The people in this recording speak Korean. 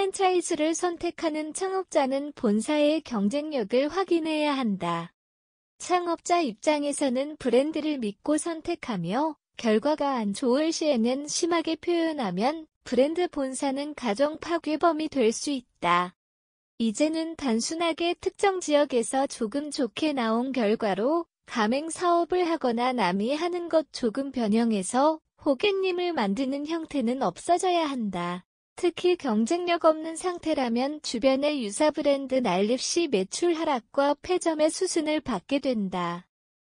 프랜차이즈를 선택하는 창업자는 본사의 경쟁력을 확인해야 한다. 창업자 입장에서는 브랜드를 믿고 선택하며 결과가 안 좋을 시에는 심하게 표현하면 브랜드 본사는 가정 파괴범이 될 수 있다. 이제는 단순하게 특정 지역에서 조금 좋게 나온 결과로 가맹 사업을 하거나 남이 하는 것 조금 변형해서 호객님을 만드는 형태는 없어져야 한다. 특히 경쟁력 없는 상태라면 주변의 유사 브랜드 날립시 매출 하락과 폐점의 수순을 받게 된다.